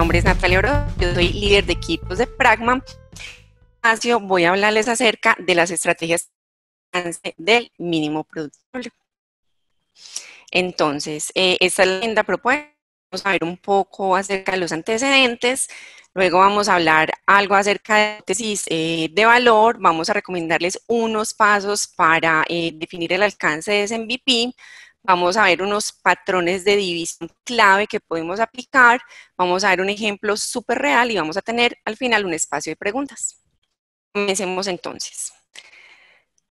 nombre es Natalia Oro, yo soy líder de equipos de Pragma. Voy a hablarles acerca de las estrategias del mínimo productivo. Entonces, eh, esta es agenda propuesta. Vamos a ver un poco acerca de los antecedentes. Luego vamos a hablar algo acerca de tesis eh, de valor. Vamos a recomendarles unos pasos para eh, definir el alcance de ese MVP vamos a ver unos patrones de división clave que podemos aplicar, vamos a ver un ejemplo súper real y vamos a tener al final un espacio de preguntas. Comencemos entonces.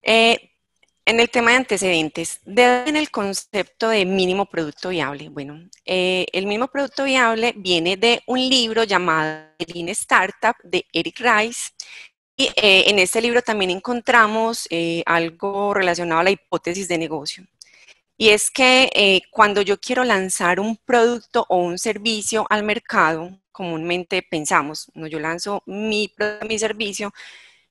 Eh, en el tema de antecedentes, ¿de el concepto de mínimo producto viable? Bueno, eh, el mínimo producto viable viene de un libro llamado Lean Startup de Eric Rice. Y eh, en este libro también encontramos algo relacionado a la hipótesis de negocio. Y es que eh, cuando yo quiero lanzar un producto o un servicio al mercado, comúnmente pensamos, no, yo lanzo mi, mi servicio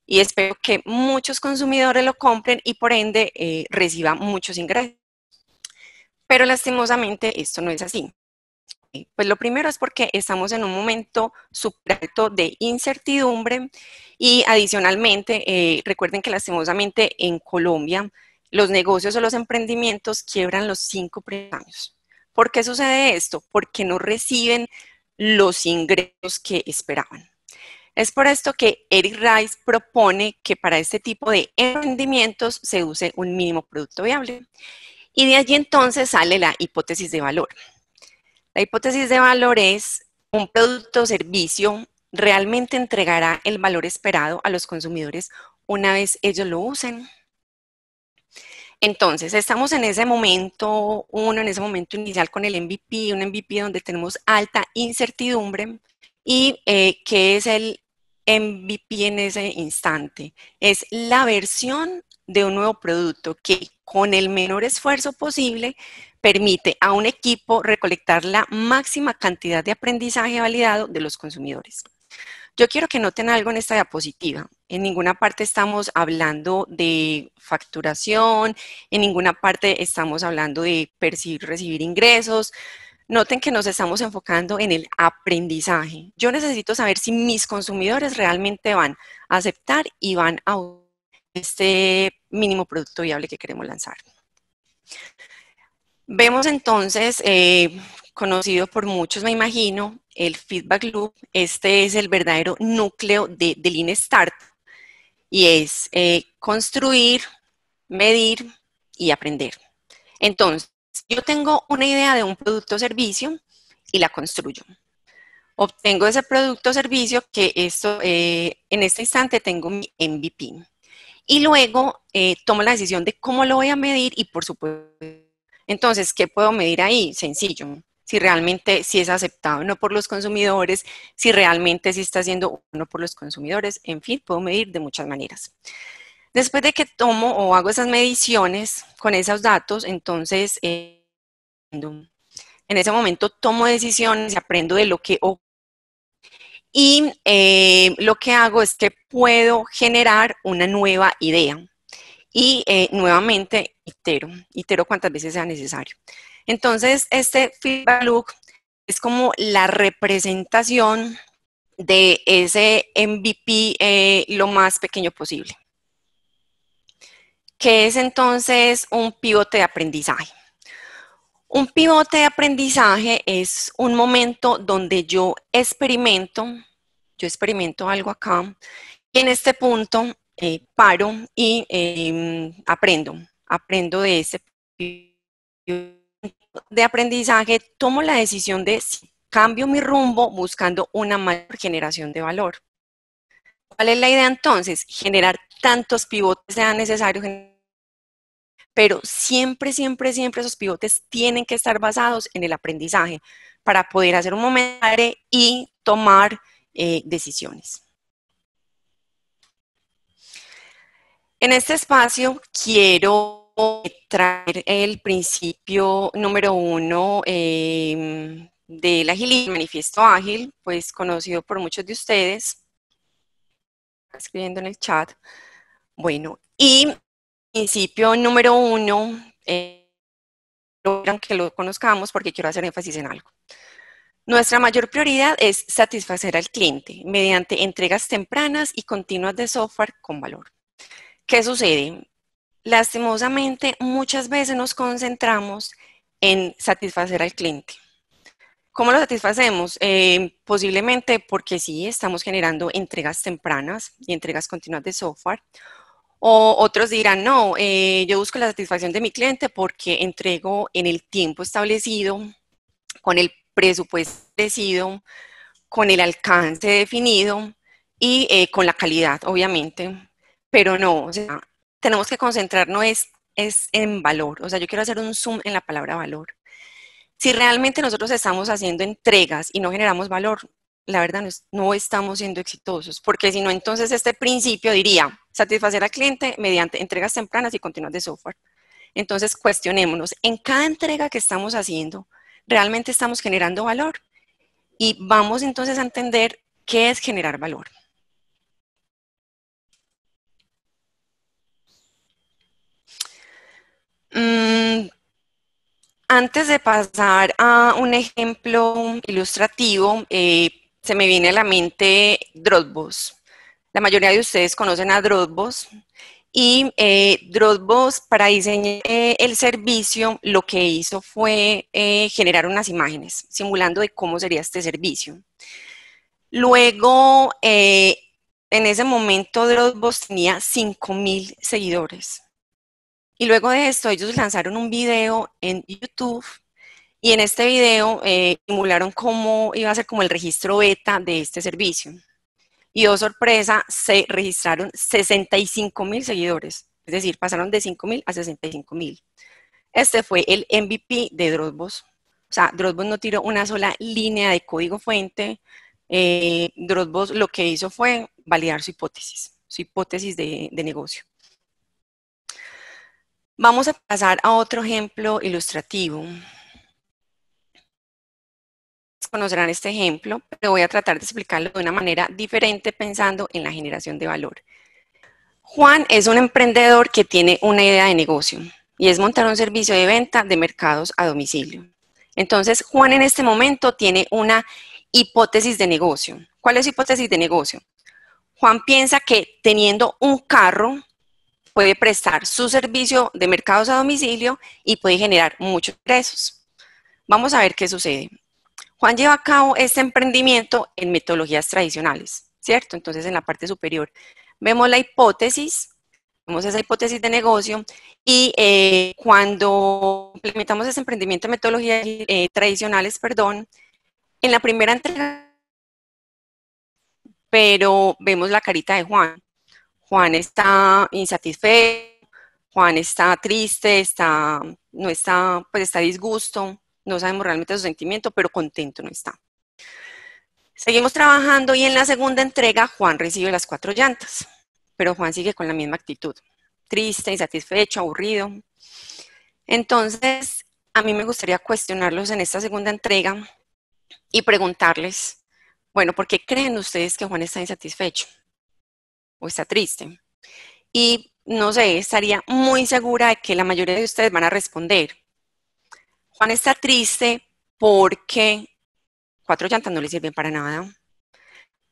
y espero que muchos consumidores lo compren y por ende eh, reciba muchos ingresos. Pero lastimosamente esto no es así. Eh, pues lo primero es porque estamos en un momento super de incertidumbre y adicionalmente, recuerden que lastimosamente en Colombia los negocios o los emprendimientos quiebran los cinco premios. ¿Por qué sucede esto? Porque no reciben los ingresos que esperaban. Es por esto que Eric Rice propone que para este tipo de emprendimientos se use un mínimo producto viable. Y de allí entonces sale la hipótesis de valor. La hipótesis de valor es un producto o servicio realmente entregará el valor esperado a los consumidores una vez ellos lo usen. Entonces, estamos en ese momento uno, en ese momento inicial con el MVP, un MVP donde tenemos alta incertidumbre y eh, qué es el MVP en ese instante. Es la versión de un nuevo producto que con el menor esfuerzo posible permite a un equipo recolectar la máxima cantidad de aprendizaje validado de los consumidores. Yo quiero que noten algo en esta diapositiva. En ninguna parte estamos hablando de facturación, en ninguna parte estamos hablando de percibir, recibir ingresos. Noten que nos estamos enfocando en el aprendizaje. Yo necesito saber si mis consumidores realmente van a aceptar y van a este mínimo producto viable que queremos lanzar. Vemos entonces eh, conocido por muchos, me imagino, el feedback loop. Este es el verdadero núcleo de, Lean Start y es eh, construir, medir y aprender. Entonces, yo tengo una idea de un producto o servicio y la construyo. Obtengo ese producto o servicio que esto, eh, en este instante tengo mi MVP. Y luego eh, tomo la decisión de cómo lo voy a medir y por supuesto entonces, ¿qué puedo medir ahí? Sencillo si realmente si es aceptado o no por los consumidores, si realmente si está siendo uno por los consumidores, en fin, puedo medir de muchas maneras. Después de que tomo o hago esas mediciones con esos datos, entonces eh, en ese momento tomo decisiones y aprendo de lo que ocurre. Y eh, lo que hago es que puedo generar una nueva idea. Y eh, nuevamente itero, itero cuantas veces sea necesario. Entonces, este feedback loop es como la representación de ese MVP eh, lo más pequeño posible. ¿Qué es entonces un pivote de aprendizaje? Un pivote de aprendizaje es un momento donde yo experimento, yo experimento algo acá, y en este punto eh, paro y em, aprendo, aprendo de ese pivote de aprendizaje, tomo la decisión de si cambio mi rumbo buscando una mayor generación de valor. ¿Cuál es la idea entonces? Generar tantos pivotes sea necesario, pero siempre, siempre, siempre esos pivotes tienen que estar basados en el aprendizaje para poder hacer un momento y tomar eh, decisiones. En este espacio quiero traer el principio número uno eh, del agilismo, manifiesto ágil, pues conocido por muchos de ustedes, escribiendo en el chat. Bueno, y principio número uno, eh, que lo conozcamos porque quiero hacer énfasis en algo. Nuestra mayor prioridad es satisfacer al cliente mediante entregas tempranas y continuas de software con valor. ¿Qué sucede? lastimosamente muchas veces nos concentramos en satisfacer al cliente. ¿Cómo lo satisfacemos? Eh, posiblemente porque sí, estamos generando entregas tempranas y entregas continuas de software. O otros dirán, no, eh, yo busco la satisfacción de mi cliente porque entrego en el tiempo establecido, con el presupuesto establecido, con el alcance definido y eh, con la calidad, obviamente. Pero no, o sea, tenemos que concentrarnos es, es en valor. O sea, yo quiero hacer un zoom en la palabra valor. Si realmente nosotros estamos haciendo entregas y no generamos valor, la verdad no, no estamos siendo exitosos, porque si no, entonces este principio diría satisfacer al cliente mediante entregas tempranas y continuas de software. Entonces, cuestionémonos, en cada entrega que estamos haciendo, ¿realmente estamos generando valor? Y vamos entonces a entender qué es generar valor. Mm, antes de pasar a un ejemplo ilustrativo, eh, se me viene a la mente Dropbox. La mayoría de ustedes conocen a Dropbox y eh, Dropbox para diseñar eh, el servicio lo que hizo fue eh, generar unas imágenes simulando de cómo sería este servicio. Luego, en ese momento Dropbox tenía 5.000 seguidores. Y luego de esto, ellos lanzaron un video en YouTube y en este video eh, simularon cómo iba a ser como el registro beta de este servicio. Y oh sorpresa, se registraron 65 mil seguidores, es decir, pasaron de 5 mil a 65 mil. Este fue el MVP de Dropbox. O sea, Dropbox no tiró una sola línea de código fuente. Eh, Dropbox lo que hizo fue validar su hipótesis, su hipótesis de negocio. Vamos a pasar a otro ejemplo ilustrativo. Conocerán este ejemplo, pero voy a tratar de explicarlo de una manera diferente pensando en la generación de valor. Juan es un emprendedor que tiene una idea de negocio y es montar un servicio de venta de mercados a domicilio. Entonces, Juan en este momento tiene una hipótesis de negocio. ¿Cuál es su hipótesis de negocio? Juan piensa que teniendo un carro puede prestar su servicio de mercados a domicilio y puede generar muchos ingresos. Vamos a ver qué sucede. Juan lleva a cabo este emprendimiento en metodologías tradicionales, ¿cierto? Entonces, en la parte superior vemos la hipótesis, vemos esa hipótesis de negocio y eh, cuando implementamos ese emprendimiento en metodologías eh, tradicionales, perdón, en la primera entrega, pero vemos la carita de Juan. Juan está insatisfecho, Juan está triste, está, no está, pues está disgusto, no sabemos realmente su sentimiento, pero contento no está. Seguimos trabajando y en la segunda entrega Juan recibe las cuatro llantas, pero Juan sigue con la misma actitud, triste, insatisfecho, aburrido. Entonces, a mí me gustaría cuestionarlos en esta segunda entrega y preguntarles, bueno, ¿por qué creen ustedes que Juan está insatisfecho? o está triste. Y no sé, estaría muy segura de que la mayoría de ustedes van a responder. Juan está triste porque cuatro llantas no le sirven para nada.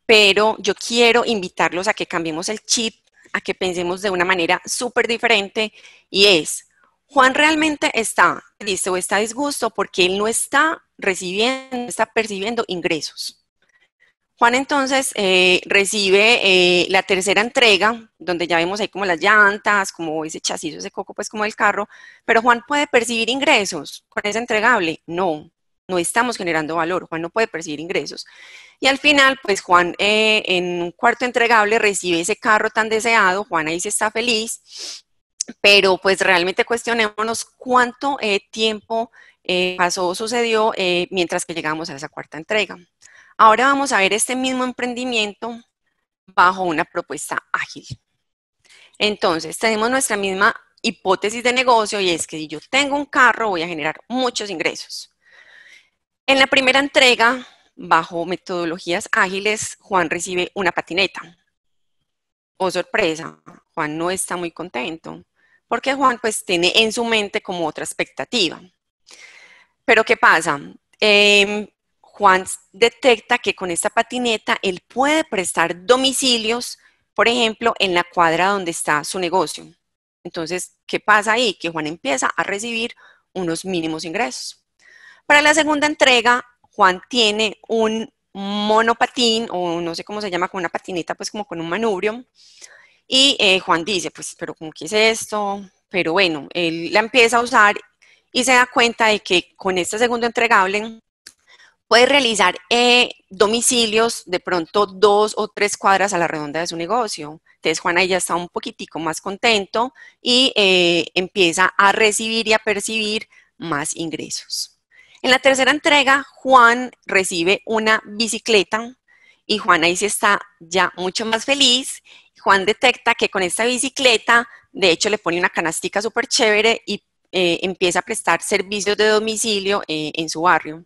Pero yo quiero invitarlos a que cambiemos el chip, a que pensemos de una manera súper diferente y es, Juan realmente está triste o está disgusto porque él no está recibiendo, está percibiendo ingresos. Juan entonces eh, recibe eh, la tercera entrega, donde ya vemos ahí como las llantas, como ese chasis, ese coco, pues como el carro, pero Juan puede percibir ingresos con ese entregable. No, no estamos generando valor, Juan no puede percibir ingresos. Y al final, pues Juan eh, en un cuarto entregable recibe ese carro tan deseado, Juan ahí se está feliz, pero pues realmente cuestionémonos cuánto tiempo pasó, sucedió mientras que llegamos a esa cuarta entrega. Ahora vamos a ver este mismo emprendimiento bajo una propuesta ágil. Entonces, tenemos nuestra misma hipótesis de negocio y es que si yo tengo un carro voy a generar muchos ingresos. En la primera entrega, bajo metodologías ágiles, Juan recibe una patineta. Oh, sorpresa, Juan no está muy contento, porque Juan pues tiene en su mente como otra expectativa. Pero ¿qué pasa? Em, Juan detecta que con esta patineta él puede prestar domicilios, por ejemplo, en la cuadra donde está su negocio. Entonces, ¿qué pasa ahí? Que Juan empieza a recibir unos mínimos ingresos. Para la segunda entrega, Juan tiene un monopatín, o no sé cómo se llama, con una patineta, pues como con un manubrio. Y eh, Juan dice, pues, pero ¿cómo que es esto? Pero bueno, él la empieza a usar y se da cuenta de que con esta segunda entregable Puede realizar eh, domicilios de pronto dos o tres cuadras a la redonda de su negocio. Entonces Juan ahí ya está un poquitico más contento y eh, empieza a recibir y a percibir más ingresos. En la tercera entrega, Juan recibe una bicicleta y Juan ahí se está ya mucho más feliz. Juan detecta que con esta bicicleta, de hecho, le pone una canastica súper chévere y eh, empieza a prestar servicios de domicilio en su barrio.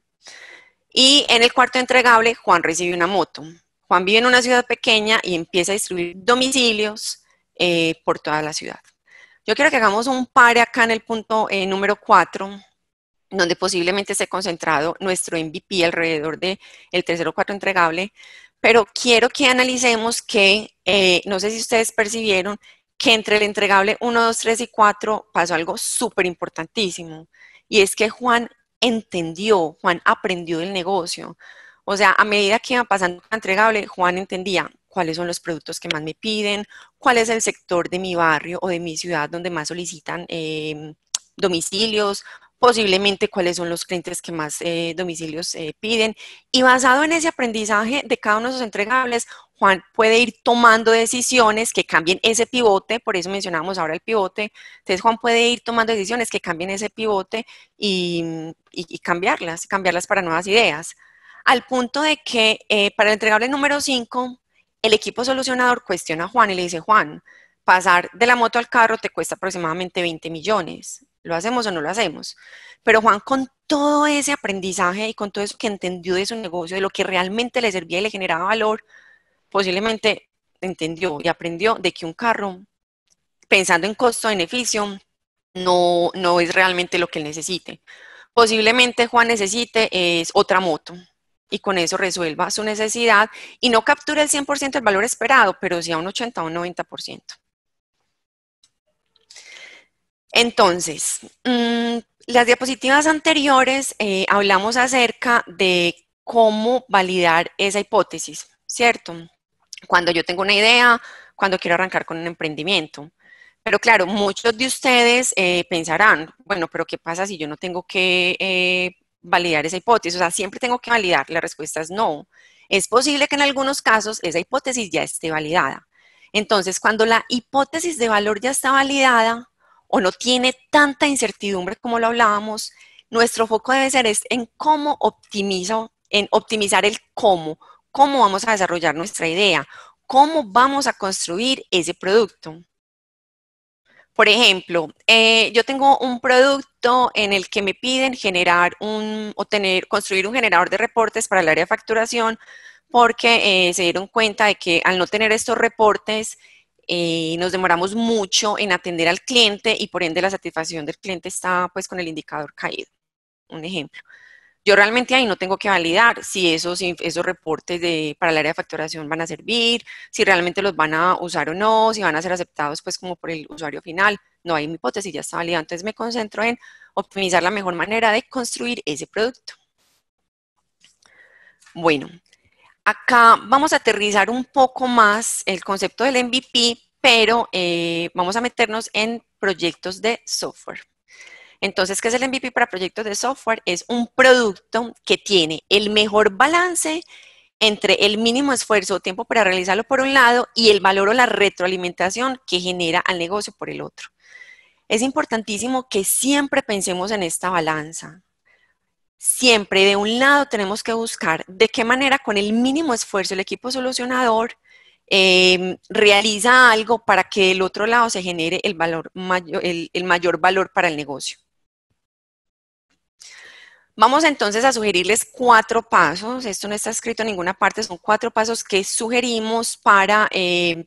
Y en el cuarto entregable, Juan recibe una moto. Juan vive en una ciudad pequeña y empieza a distribuir domicilios eh, por toda la ciudad. Yo quiero que hagamos un par acá en el punto eh, número 4, donde posiblemente esté concentrado nuestro MVP alrededor del el tercer o cuarto entregable, pero quiero que analicemos que, eh, no sé si ustedes percibieron, que entre el entregable 1, 2, 3 y 4 pasó algo súper importantísimo, y es que Juan entendió, Juan aprendió del negocio. O sea, a medida que iba pasando la entregable, Juan entendía cuáles son los productos que más me piden, cuál es el sector de mi barrio o de mi ciudad donde más solicitan em, domicilios, posiblemente cuáles son los clientes que más eh, domicilios eh, piden. Y basado en ese aprendizaje de cada uno de esos entregables, Juan puede ir tomando decisiones que cambien ese pivote, por eso mencionábamos ahora el pivote. Entonces Juan puede ir tomando decisiones que cambien ese pivote y, cambiarlas, cambiarlas para nuevas ideas. Al punto de que eh, para el entregable número 5, el equipo solucionador cuestiona a Juan y le dice, Juan, pasar de la moto al carro te cuesta aproximadamente 20 millones. ¿Lo hacemos o no lo hacemos? Pero Juan, con todo ese aprendizaje y con todo eso que entendió de su negocio, de lo que realmente le servía y le generaba valor, posiblemente entendió y aprendió de que un carro, pensando en costo-beneficio, no, no es realmente lo que él necesite. Posiblemente Juan necesite es otra moto y con eso resuelva su necesidad y no capture el 100% del valor esperado, pero sí a un 80 o un 90%. Entonces, mm, las diapositivas anteriores eh, hablamos acerca de cómo validar esa hipótesis, ¿cierto? Cuando yo tengo una idea, cuando quiero arrancar con un emprendimiento. Pero claro, muchos de ustedes eh, pensarán, bueno, pero ¿qué pasa si yo no tengo que eh, validar esa hipótesis? O sea, siempre tengo que validar. La respuesta es no. Es posible que en algunos casos esa hipótesis ya esté validada. Entonces, cuando la hipótesis de valor ya está validada, o no tiene tanta incertidumbre como lo hablábamos, nuestro foco debe ser en cómo optimizo, en optimizar el cómo, cómo vamos a desarrollar nuestra idea, cómo vamos a construir ese producto. Por ejemplo, eh, yo tengo un producto en el que me piden generar un, o tener, construir un generador de reportes para el área de facturación porque eh, se dieron cuenta de que al no tener estos reportes eh, nos demoramos mucho en atender al cliente y por ende la satisfacción del cliente está pues con el indicador caído. Un ejemplo. Yo realmente ahí no tengo que validar si esos, esos reportes para el área de facturación van a servir, si realmente los van a usar o no, si van a ser aceptados pues como por el usuario final. No hay mi hipótesis, ya está validada. Entonces me concentro en optimizar la mejor manera de construir ese producto. Bueno, Acá vamos a aterrizar un poco más el concepto del MVP, pero eh, vamos a meternos en proyectos de software. Entonces, ¿qué es el MVP para proyectos de software? Es un producto que tiene el mejor balance entre el mínimo esfuerzo o tiempo para realizarlo por un lado y el valor o la retroalimentación que genera al negocio por el otro. Es importantísimo que siempre pensemos en esta balanza siempre de un lado tenemos que buscar de qué manera con el mínimo esfuerzo el equipo solucionador em, realiza algo para que del otro lado se genere el, valor mayor, el, mayor valor para el negocio. Vamos entonces a sugerirles cuatro pasos, esto no está escrito en ninguna parte, son cuatro pasos que sugerimos para eh,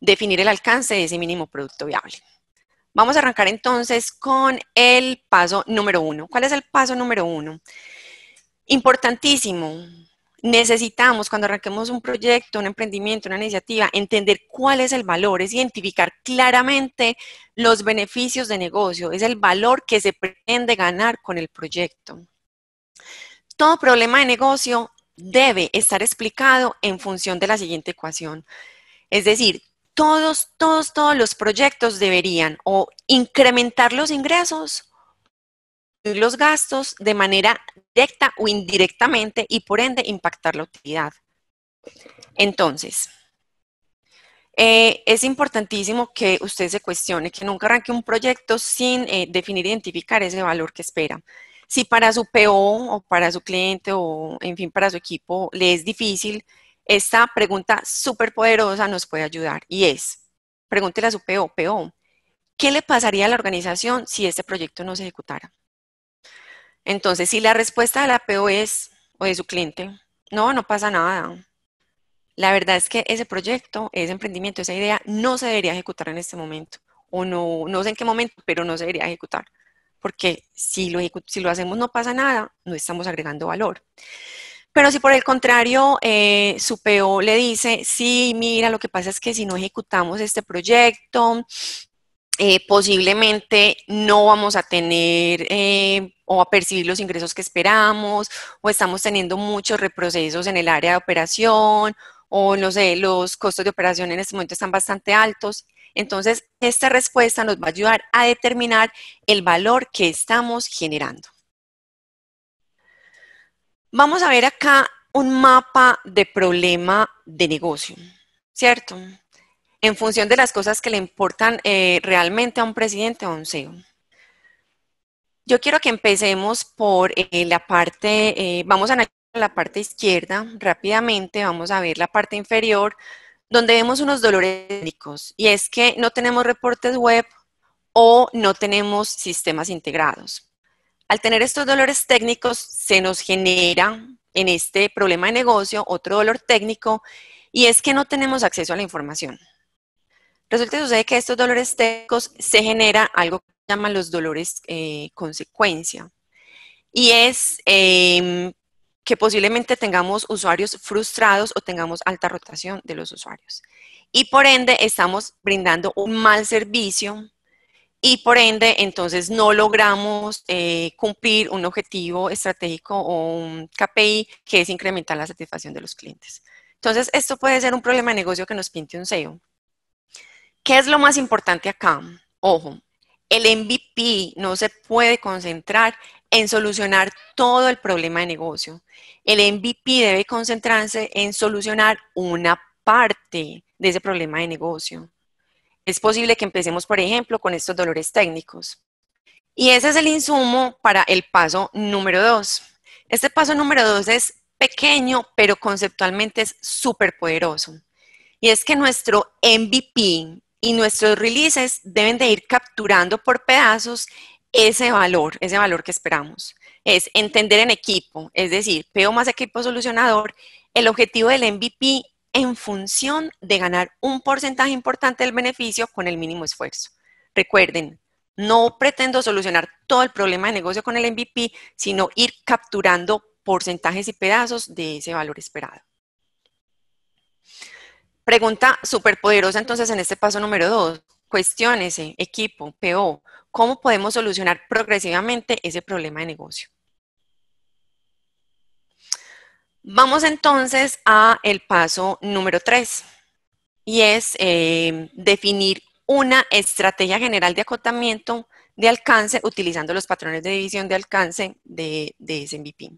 definir el alcance de ese mínimo producto viable. Vamos a arrancar entonces con el paso número uno. ¿Cuál es el paso número uno? Importantísimo. Necesitamos, cuando arranquemos un proyecto, un emprendimiento, una iniciativa, entender cuál es el valor, es identificar claramente los beneficios de negocio, es el valor que se pretende ganar con el proyecto. Todo problema de negocio debe estar explicado en función de la siguiente ecuación. Es decir, todos, todos, todos los proyectos deberían o incrementar los ingresos, los gastos de manera directa o indirectamente y por ende impactar la utilidad. Entonces, eh, es importantísimo que usted se cuestione, que nunca arranque un proyecto sin eh, definir, identificar ese valor que espera. Si para su PO o para su cliente o, en fin, para su equipo le es difícil esta pregunta súper poderosa nos puede ayudar y es, pregúntele a su PO, PO, ¿qué le pasaría a la organización si este proyecto no se ejecutara? Entonces, si la respuesta de la PO es, o de su cliente, no, no pasa nada. La verdad es que ese proyecto, ese emprendimiento, esa idea no se debería ejecutar en este momento. O no, no sé en qué momento, pero no se debería ejecutar. Porque si lo hacemos no pasa nada, no estamos agregando valor. Pero si por el contrario eh, su PO le dice, sí, mira, lo que pasa es que si no ejecutamos este proyecto, eh, posiblemente no vamos a tener eh, o a percibir los ingresos que esperamos, o estamos teniendo muchos reprocesos en el área de operación, o no sé, los costos de operación en este momento están bastante altos. Entonces, esta respuesta nos va a ayudar a determinar el valor que estamos generando. Vamos a ver acá un mapa de problema de negocio, ¿cierto? En función de las cosas que le importan eh, realmente a un presidente o a un CEO. Yo quiero que empecemos por eh, la parte, eh, vamos a analizar la parte izquierda rápidamente, vamos a ver la parte inferior, donde vemos unos dolores técnicos, y es que no tenemos reportes web o no tenemos sistemas integrados. Al tener estos dolores técnicos, se nos genera en este problema de negocio otro dolor técnico y es que no tenemos acceso a la información. Resulta sucede que estos dolores técnicos se genera algo que se llaman los dolores eh, consecuencia y es em, que posiblemente tengamos usuarios frustrados o tengamos alta rotación de los usuarios. Y por ende estamos brindando un mal servicio y por ende entonces no logramos eh, cumplir un objetivo estratégico o un KPI que es incrementar la satisfacción de los clientes. Entonces esto puede ser un problema de negocio que nos pinte un CEO. ¿Qué es lo más importante acá? Ojo, el MVP no se puede concentrar en solucionar todo el problema de negocio. El MVP debe concentrarse en solucionar una parte de ese problema de negocio es posible que empecemos, por ejemplo, con estos dolores técnicos. Y ese es el insumo para el paso número dos. Este paso número dos es pequeño, pero conceptualmente es súper poderoso. Y es que nuestro MVP y nuestros releases deben de ir capturando por pedazos ese valor, ese valor que esperamos. Es entender en equipo, es decir, PO más equipo solucionador. El objetivo del MVP en función de ganar un porcentaje importante del beneficio con el mínimo esfuerzo. Recuerden, no pretendo solucionar todo el problema de negocio con el MVP, sino ir capturando porcentajes y pedazos de ese valor esperado. Pregunta súper poderosa entonces en este paso número 2. Cuestiónese, equipo, PO, ¿cómo podemos solucionar progresivamente ese problema de negocio? Vamos entonces a el paso número tres y es eh, definir una estrategia general de acotamiento de alcance utilizando los patrones de división de alcance de, de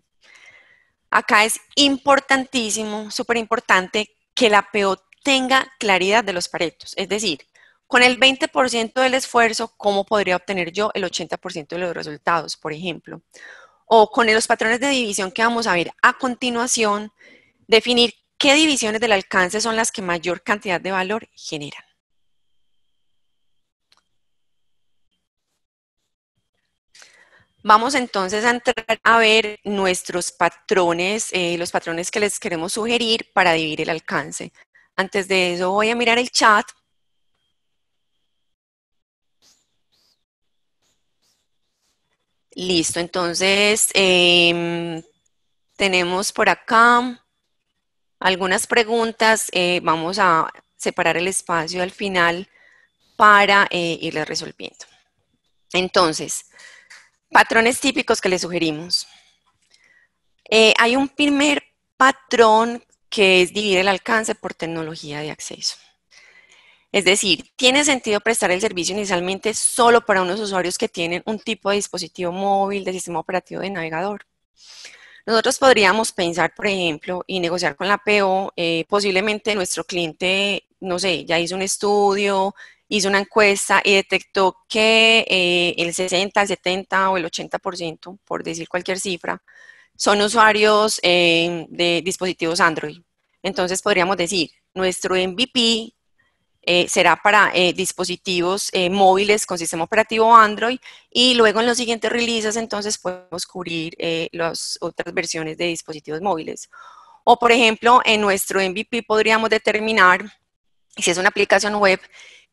Acá es importantísimo, súper importante que la PO tenga claridad de los paretos, es decir, con el 20% del esfuerzo, ¿cómo podría obtener yo el 80% de los resultados, por ejemplo? o con los patrones de división que vamos a ver a continuación, definir qué divisiones del alcance son las que mayor cantidad de valor generan. Vamos entonces a entrar a ver nuestros patrones, eh, los patrones que les queremos sugerir para dividir el alcance. Antes de eso voy a mirar el chat Listo, entonces em, tenemos por acá algunas preguntas. Eh, vamos a separar el espacio al final para eh, resolviendo. Entonces, patrones típicos que le sugerimos. Eh, hay un primer patrón que es dividir el alcance por tecnología de acceso. Es decir, tiene sentido prestar el servicio inicialmente solo para unos usuarios que tienen un tipo de dispositivo móvil, de sistema operativo de navegador. Nosotros podríamos pensar, por ejemplo, y negociar con la PO, eh, posiblemente nuestro cliente, no sé, ya hizo un estudio, hizo una encuesta y detectó que eh, el 60, el 70 o el 80%, por decir cualquier cifra, son usuarios eh, de dispositivos Android. Entonces podríamos decir, nuestro MVP eh, será para eh, dispositivos eh, móviles con sistema operativo Android y luego en los siguientes releases entonces podemos cubrir las otras versiones de dispositivos móviles. O por ejemplo, en nuestro MVP podríamos determinar, si es una aplicación web,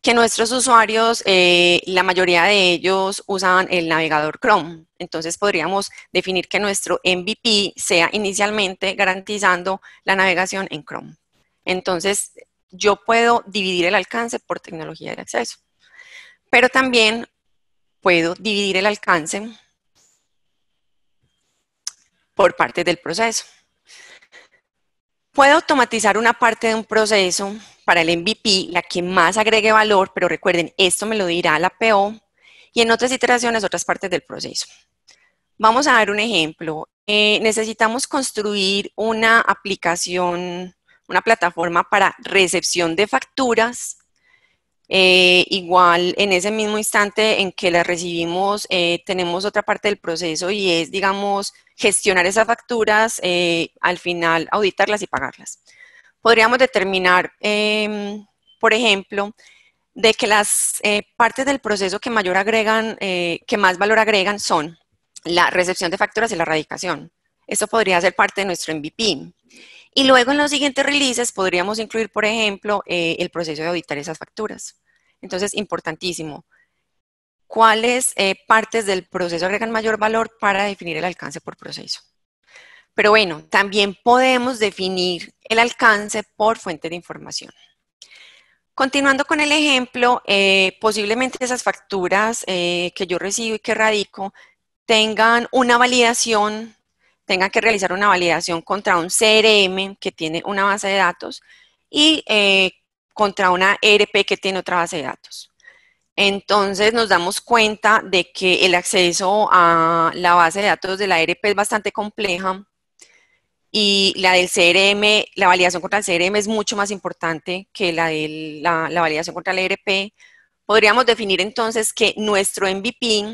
que nuestros usuarios, la mayoría de ellos usan el navegador Chrome. Entonces podríamos definir que nuestro MVP sea inicialmente garantizando la navegación en Chrome. Entonces, yo puedo dividir el alcance por tecnología de acceso, pero también puedo dividir el alcance por parte del proceso. Puedo automatizar una parte de un proceso para el MVP, la que más agregue valor, pero recuerden, esto me lo dirá la PO y en otras iteraciones otras partes del proceso. Vamos a dar un ejemplo. Eh, necesitamos construir una aplicación una plataforma para recepción de facturas. Eh, igual en ese mismo instante en que las recibimos, eh, tenemos otra parte del proceso y es, digamos, gestionar esas facturas, eh, al final auditarlas y pagarlas. Podríamos determinar, em, por ejemplo, de que las partes del proceso que mayor agregan, que más valor agregan son la recepción de facturas y la radicación. Esto podría ser parte de nuestro MVP. Y luego en los siguientes releases podríamos incluir, por ejemplo, eh, el proceso de auditar esas facturas. Entonces, importantísimo, ¿cuáles eh, partes del proceso agregan mayor valor para definir el alcance por proceso? Pero bueno, también podemos definir el alcance por fuente de información. Continuando con el ejemplo, eh, posiblemente esas facturas que yo recibo y que radico tengan una validación tenga que realizar una validación contra un CRM que tiene una base de datos y eh, contra una ERP que tiene otra base de datos. Entonces nos damos cuenta de que el acceso a la base de datos de la ERP es bastante compleja y la del CRM, la validación contra el CRM es mucho más importante que la de la, validación contra la ERP. Podríamos definir entonces que nuestro MVP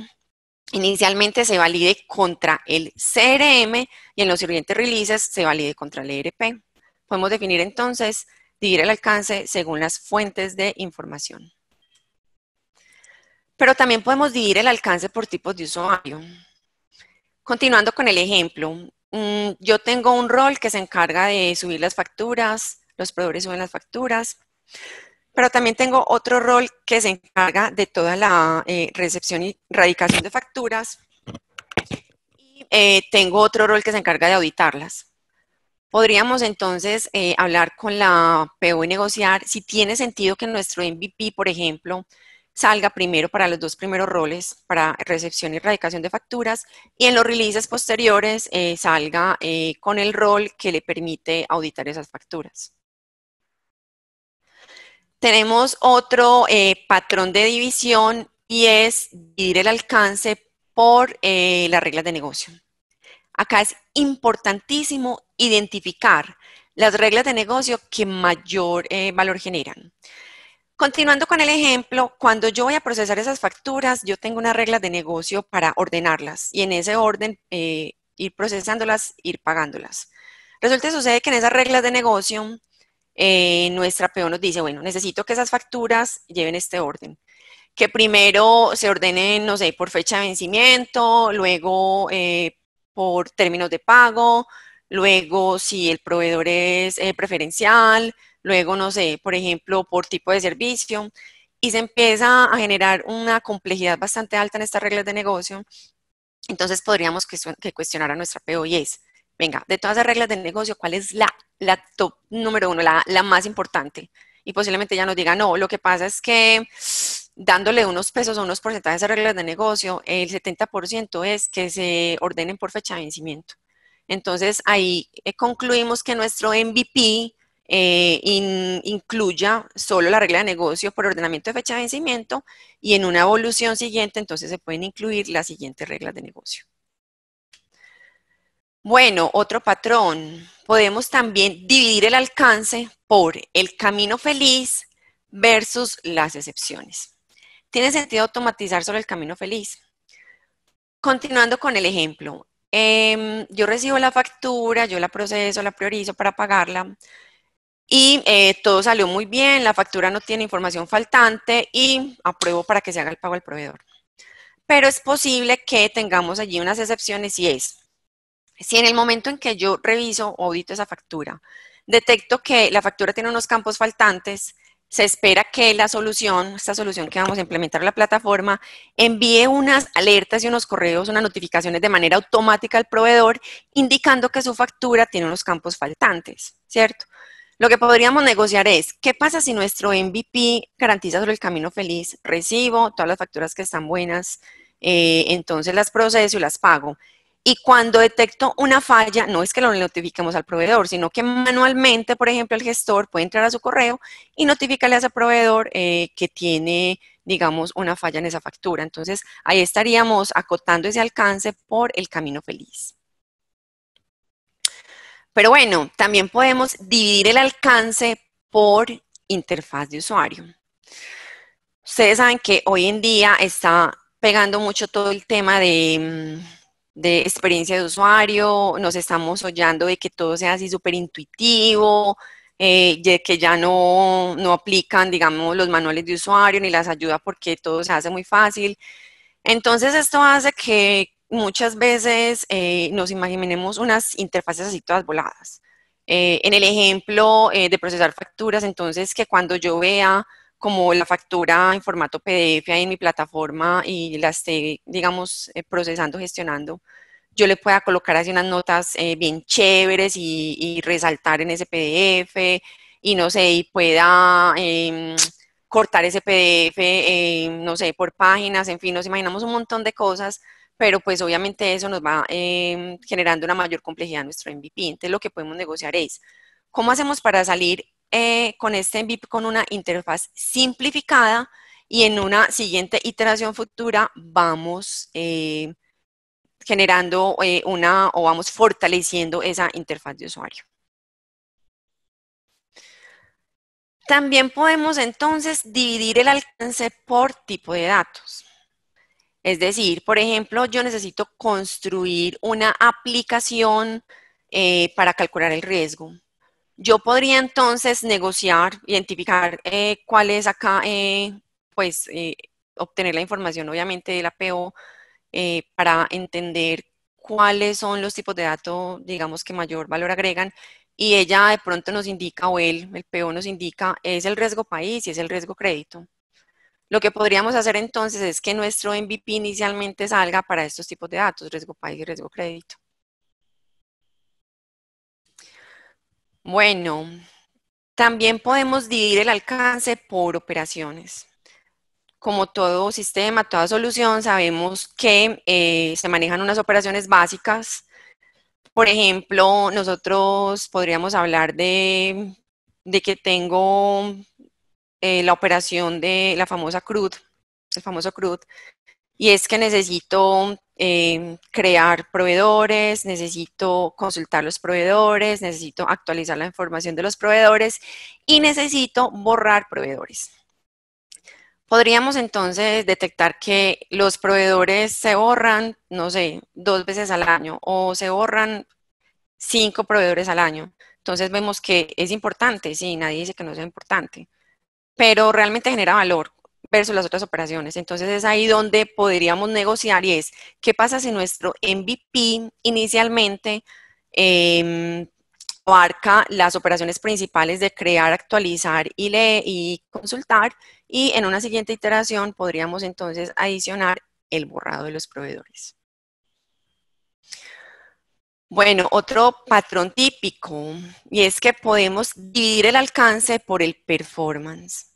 inicialmente se valide contra el CRM y en los siguientes releases se valide contra el ERP. Podemos definir entonces, dividir el alcance según las fuentes de información. Pero también podemos dividir el alcance por tipos de usuario. Continuando con el ejemplo, mm, yo tengo un rol que se encarga de subir las facturas, los proveedores suben las facturas pero también tengo otro rol que se encarga de toda la eh, recepción y radicación de facturas. Y eh, tengo otro rol que se encarga de auditarlas. Podríamos entonces eh, hablar con la PO y negociar si tiene sentido que nuestro MVP, por ejemplo, salga primero para los dos primeros roles, para recepción y radicación de facturas, y en los releases posteriores salga con el rol que le permite auditar esas facturas. Tenemos otro eh, patrón de división y es dividir el alcance por eh, las reglas de negocio. Acá es importantísimo identificar las reglas de negocio que mayor eh, valor generan. Continuando con el ejemplo, cuando yo voy a procesar esas facturas, yo tengo unas reglas de negocio para ordenarlas y en ese orden ir procesándolas, ir pagándolas. Resulta que sucede que en esas reglas de negocio eh, nuestra PO nos dice, bueno, necesito que esas facturas lleven este orden. Que primero se ordenen, no sé, por fecha de vencimiento, luego eh, por términos de pago, luego si el proveedor es eh, preferencial, luego, no sé, por ejemplo, por tipo de servicio. Y se empieza a generar una complejidad bastante alta en estas reglas de negocio. Entonces podríamos que, que cuestionar a nuestra PO y es, venga, de todas las reglas de negocio, ¿cuál es la, top número uno, la, más importante? Y posiblemente ya nos diga, no, lo que pasa es que dándole unos pesos o unos porcentajes a reglas de negocio, el 70% es que se ordenen por fecha de vencimiento. Entonces ahí eh, concluimos que nuestro MVP eh, incluya solo la regla de negocio por ordenamiento de fecha de vencimiento y en una evolución siguiente entonces se pueden incluir las siguientes reglas de negocio. Bueno, otro patrón. Podemos también dividir el alcance por el camino feliz versus las excepciones. Tiene sentido automatizar solo el camino feliz. Continuando con el ejemplo, em, yo recibo la factura, yo la proceso, la priorizo para pagarla y eh, todo salió muy bien, la factura no tiene información faltante y apruebo para que se haga el pago al proveedor. Pero es posible que tengamos allí unas excepciones y es, si en el momento en que yo reviso o audito esa factura, detecto que la factura tiene unos campos faltantes, se espera que la solución, esta solución que vamos a implementar en la plataforma, envíe unas alertas y unos correos, unas notificaciones de manera automática al proveedor, indicando que su factura tiene unos campos faltantes, ¿cierto? Lo que podríamos negociar es, ¿qué pasa si nuestro MVP garantiza sobre el camino feliz? Recibo todas las facturas que están buenas, eh, entonces las proceso y las pago. Y cuando detecto una falla, no es que lo notifiquemos al proveedor, sino que manualmente, por ejemplo, el gestor puede entrar a su correo y notificarle a ese proveedor eh, que tiene, digamos, una falla en esa factura. Entonces, ahí estaríamos acotando ese alcance por el camino feliz. Pero bueno, también podemos dividir el alcance por interfaz de usuario. Ustedes saben que hoy en día está pegando mucho todo el tema de mm, de experiencia de usuario, nos estamos soñando de que todo sea así súper intuitivo, eh, de que ya no, aplican, digamos, los manuales de usuario ni las ayuda porque todo se hace muy fácil. Entonces esto hace que muchas veces eh, nos imaginemos unas interfaces así todas voladas. Eh, en el ejemplo de procesar facturas, entonces que cuando yo vea como la factura en formato PDF ahí en mi plataforma y la esté, digamos, eh, procesando, gestionando, yo le pueda colocar así unas notas eh, bien chéveres y, resaltar en ese PDF y no sé, y pueda em, cortar ese PDF, em, no sé, por páginas, en fin, nos imaginamos un montón de cosas, pero pues obviamente eso nos va em, generando una mayor complejidad a nuestro MVP. Entonces lo que podemos negociar es, ¿cómo hacemos para salir eh, con este con una interfaz simplificada y en una siguiente iteración futura vamos eh, generando eh, una o vamos fortaleciendo esa interfaz de usuario. También podemos entonces dividir el alcance por tipo de datos. Es decir, por ejemplo, yo necesito construir una aplicación para calcular el riesgo. Yo podría entonces negociar, identificar eh, cuál es acá, eh, pues eh, obtener la información obviamente de la PO para entender cuáles son los tipos de datos, digamos, que mayor valor agregan y ella de pronto nos indica, o él, el PO nos indica, es el riesgo país y es el riesgo crédito. Lo que podríamos hacer entonces es que nuestro MVP inicialmente salga para estos tipos de datos, riesgo país y riesgo crédito. Bueno, también podemos dividir el alcance por operaciones. Como todo sistema, toda solución, sabemos que eh, se manejan unas operaciones básicas. Por ejemplo, nosotros podríamos hablar de, que tengo eh, la operación de la famosa CRUD, el famoso CRUD, y es que necesito em, crear proveedores, necesito consultar los proveedores, necesito actualizar la información de los proveedores y necesito borrar proveedores. Podríamos entonces detectar que los proveedores se borran, no sé, dos veces al año o se borran cinco proveedores al año. Entonces vemos que es importante, sí, nadie dice que no sea importante, pero realmente genera valor versus las otras operaciones. Entonces es ahí donde podríamos negociar y es, ¿qué pasa si nuestro MVP inicialmente em, abarca las operaciones principales de crear, actualizar y consultar? Y en una siguiente iteración podríamos entonces adicionar el borrado de los proveedores. Bueno, otro patrón típico, y es que podemos dividir el alcance por el performance.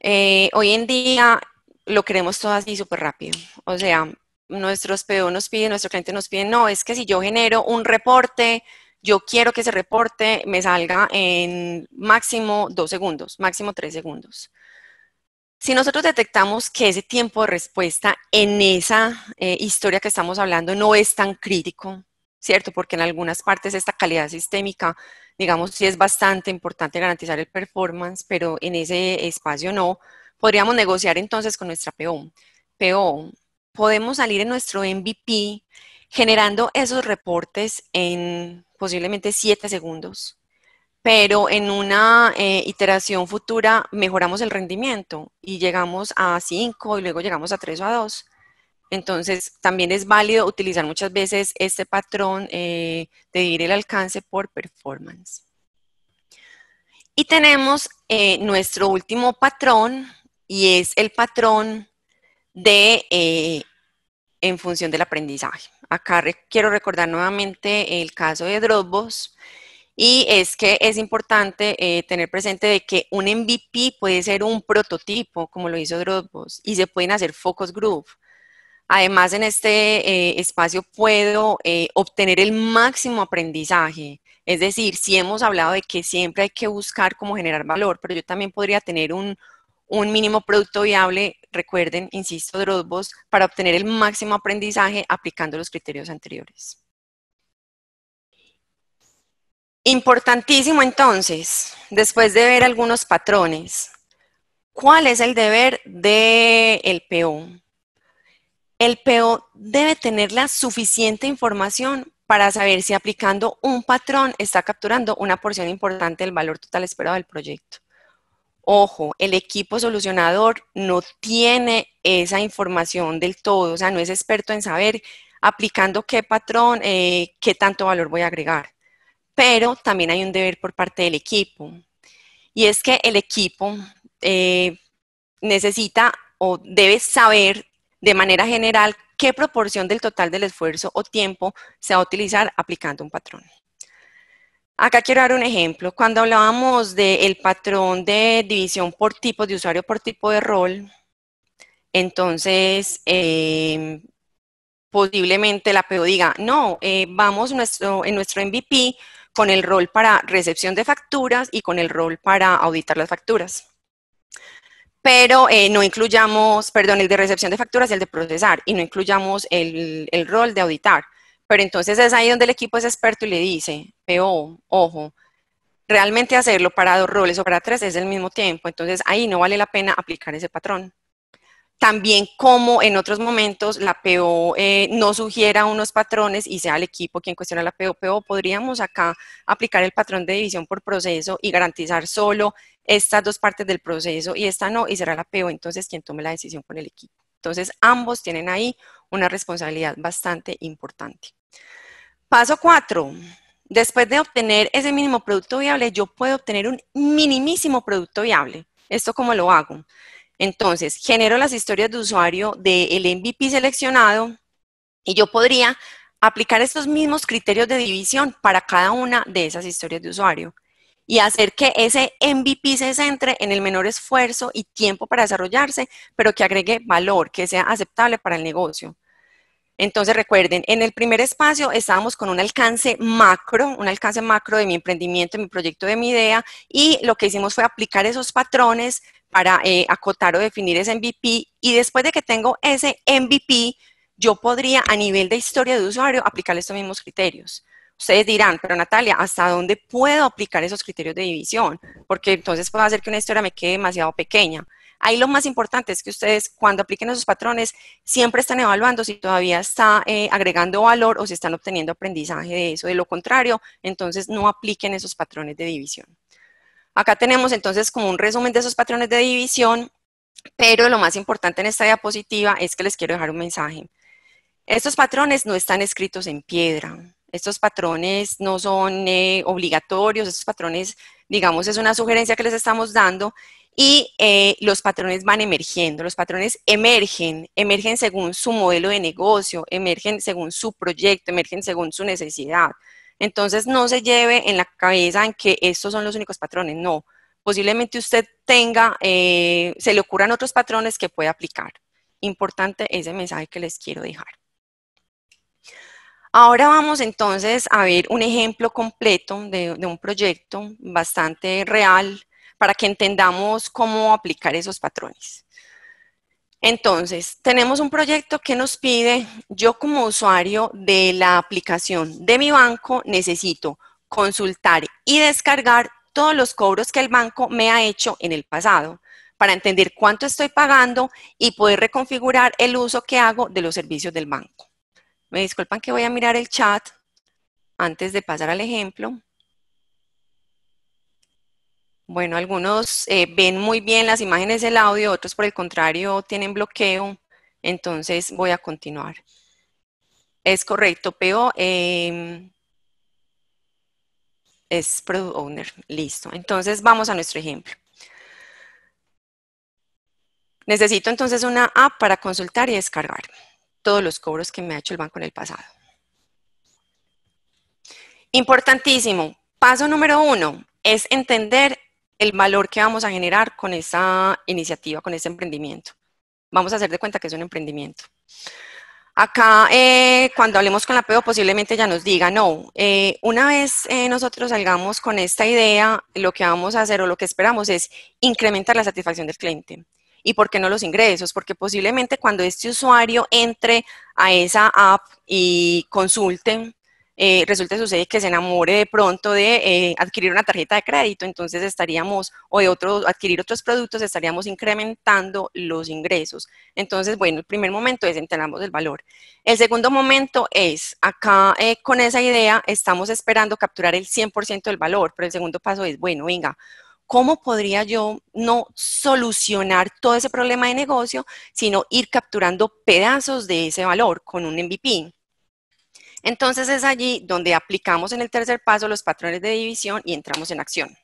Eh, hoy en día lo queremos todo así súper rápido. O sea, nuestros PO nos piden, nuestro cliente nos pide, no, es que si yo genero un reporte, yo quiero que ese reporte me salga en máximo dos segundos, máximo tres segundos. Si nosotros detectamos que ese tiempo de respuesta en esa eh, historia que estamos hablando no es tan crítico, ¿cierto? Porque en algunas partes esta calidad sistémica digamos, si es bastante importante garantizar el performance, pero en ese espacio no. Podríamos negociar entonces con nuestra PO. PO, podemos salir en nuestro MVP generando esos reportes en posiblemente 7 segundos, pero en una eh, iteración futura mejoramos el rendimiento y llegamos a 5 y luego llegamos a 3 o a 2. Entonces, también es válido utilizar muchas veces este patrón eh, de dividir el alcance por performance. Y tenemos eh, nuestro último patrón y es el patrón de eh, en función del aprendizaje. Acá quiero recordar nuevamente el caso de Dropbox y es que es importante tener presente de que un MVP puede ser un prototipo, como lo hizo Dropbox, y se pueden hacer focus group. Además, en este eh, espacio puedo eh, obtener el máximo aprendizaje. Es decir, si hemos hablado de que siempre hay que buscar cómo generar valor, pero yo también podría tener un, mínimo producto viable, recuerden, insisto, Dropbox, para obtener el máximo aprendizaje aplicando los criterios anteriores. Importantísimo entonces, después de ver algunos patrones, ¿cuál es el deber del PO? el PO debe tener la suficiente información para saber si aplicando un patrón está capturando una porción importante del valor total esperado del proyecto. Ojo, el equipo solucionador no tiene esa información del todo, o sea, no es experto en saber aplicando qué patrón, eh, qué tanto valor voy a agregar. Pero también hay un deber por parte del equipo. Y es que el equipo eh, necesita o debe saber de manera general, qué proporción del total del esfuerzo o tiempo se va a utilizar aplicando un patrón. Acá quiero dar un ejemplo. Cuando hablábamos del patrón de división por tipo de usuario por tipo de rol, entonces em, posiblemente la PO diga, no, eh, vamos en nuestro MVP con el rol para recepción de facturas y con el rol para auditar las facturas pero eh, no incluyamos, perdón, el de recepción de facturas y el de procesar, y no incluyamos el, rol de auditar. Pero entonces es ahí donde el equipo es experto y le dice, PO, ojo, realmente hacerlo para dos roles o para tres es el mismo tiempo, entonces ahí no vale la pena aplicar ese patrón. También como en otros momentos la PO eh, no sugiera unos patrones y sea el equipo quien cuestiona la PO, PO, podríamos acá aplicar el patrón de división por proceso y garantizar solo estas dos partes del proceso y esta no, y será la PO entonces quien tome la decisión con el equipo. Entonces, ambos tienen ahí una responsabilidad bastante importante. Paso 4. Después de obtener ese mínimo producto viable, yo puedo obtener un minimísimo producto viable. ¿Esto cómo lo hago? Entonces, genero las historias de usuario del MVP seleccionado y yo podría aplicar estos mismos criterios de división para cada una de esas historias de usuario y hacer que ese MVP se centre en el menor esfuerzo y tiempo para desarrollarse, pero que agregue valor, que sea aceptable para el negocio. Entonces recuerden, en el primer espacio estábamos con un alcance macro, un alcance macro de mi emprendimiento, de mi proyecto, de mi idea, y lo que hicimos fue aplicar esos patrones para eh, acotar o definir ese MVP, y después de que tengo ese MVP, yo podría a nivel de historia de usuario aplicar estos mismos criterios. Ustedes dirán, pero Natalia, ¿hasta dónde puedo aplicar esos criterios de división? Porque entonces puede hacer que una historia me quede demasiado pequeña. Ahí lo más importante es que ustedes cuando apliquen esos patrones siempre están evaluando si todavía está eh, agregando valor o si están obteniendo aprendizaje de eso. De lo contrario, entonces no apliquen esos patrones de división. Acá tenemos entonces como un resumen de esos patrones de división, pero lo más importante en esta diapositiva es que les quiero dejar un mensaje. Estos patrones no están escritos en piedra, estos patrones no son eh, obligatorios, estos patrones, digamos, es una sugerencia que les estamos dando y eh, los patrones van emergiendo, los patrones emergen, emergen según su modelo de negocio, emergen según su proyecto, emergen según su necesidad. Entonces no se lleve en la cabeza en que estos son los únicos patrones, no. Posiblemente usted tenga, eh, se le ocurran otros patrones que pueda aplicar. Importante ese mensaje que les quiero dejar. Ahora vamos entonces a ver un ejemplo completo de, un proyecto bastante real para que entendamos cómo aplicar esos patrones. Entonces, tenemos un proyecto que nos pide, yo como usuario de la aplicación de mi banco necesito consultar y descargar todos los cobros que el banco me ha hecho en el pasado para entender cuánto estoy pagando y poder reconfigurar el uso que hago de los servicios del banco. Me disculpan que voy a mirar el chat antes de pasar al ejemplo. Bueno, algunos eh, ven muy bien las imágenes del audio, otros por el contrario tienen bloqueo, entonces voy a continuar. Es correcto, pero em, es Product Owner, listo. Entonces vamos a nuestro ejemplo. Necesito entonces una app para consultar y descargar todos los cobros que me ha hecho el banco en el pasado. Importantísimo, paso número uno es entender el valor que vamos a generar con esa iniciativa, con ese emprendimiento. Vamos a hacer de cuenta que es un emprendimiento. Acá, eh, cuando hablemos con la PEO, posiblemente ya nos diga, no, eh, una vez eh, nosotros salgamos con esta idea, lo que vamos a hacer o lo que esperamos es incrementar la satisfacción del cliente y por qué no los ingresos, porque posiblemente cuando este usuario entre a esa app y consulte, eh, resulta sucede que se enamore de pronto de eh, adquirir una tarjeta de crédito, entonces estaríamos, o de otro, adquirir otros productos, estaríamos incrementando los ingresos. Entonces, bueno, el primer momento es entendamos el valor. El segundo momento es, acá eh, con esa idea estamos esperando capturar el 100% del valor, pero el segundo paso es, bueno, venga, cómo podría yo no solucionar todo ese problema de negocio, sino ir capturando pedazos de ese valor con un MVP. Entonces es allí donde aplicamos en el tercer paso los patrones de división y entramos en acción.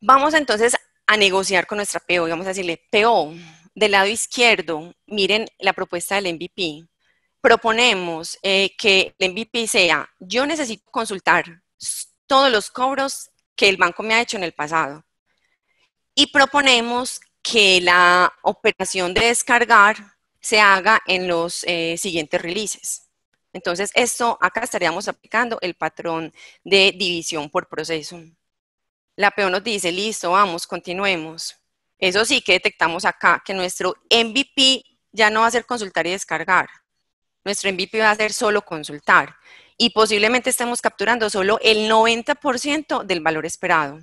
Vamos entonces a negociar con nuestra PO y vamos a decirle, PO, del lado izquierdo, miren la propuesta del MVP. Proponemos eh, que el MVP sea, yo necesito consultar todos los cobros que el banco me ha hecho en el pasado. Y proponemos que la operación de descargar se haga en los eh, siguientes releases. Entonces, esto acá estaríamos aplicando el patrón de división por proceso. La PO nos dice, listo, vamos, continuemos. Eso sí que detectamos acá que nuestro MVP ya no va a ser consultar y descargar. Nuestro MVP va a ser solo consultar y posiblemente estemos capturando solo el 90% del valor esperado.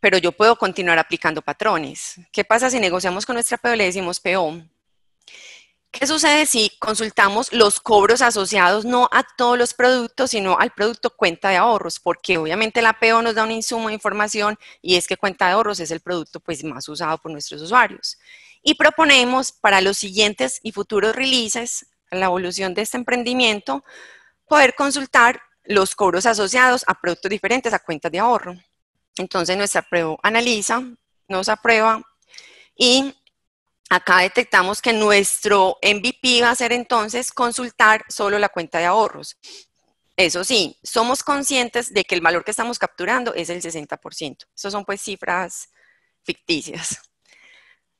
Pero yo puedo continuar aplicando patrones. ¿Qué pasa si negociamos con nuestra PO y le decimos PO? ¿Qué sucede si consultamos los cobros asociados no a todos los productos, sino al producto cuenta de ahorros? Porque obviamente la PO nos da un insumo de información y es que cuenta de ahorros es el producto pues, más usado por nuestros usuarios. Y proponemos para los siguientes y futuros releases la evolución de este emprendimiento, poder consultar los cobros asociados a productos diferentes, a cuentas de ahorro. Entonces nuestra prueba analiza, nos aprueba y acá detectamos que nuestro MVP va a ser entonces consultar solo la cuenta de ahorros. Eso sí, somos conscientes de que el valor que estamos capturando es el 60%. Esas son pues cifras ficticias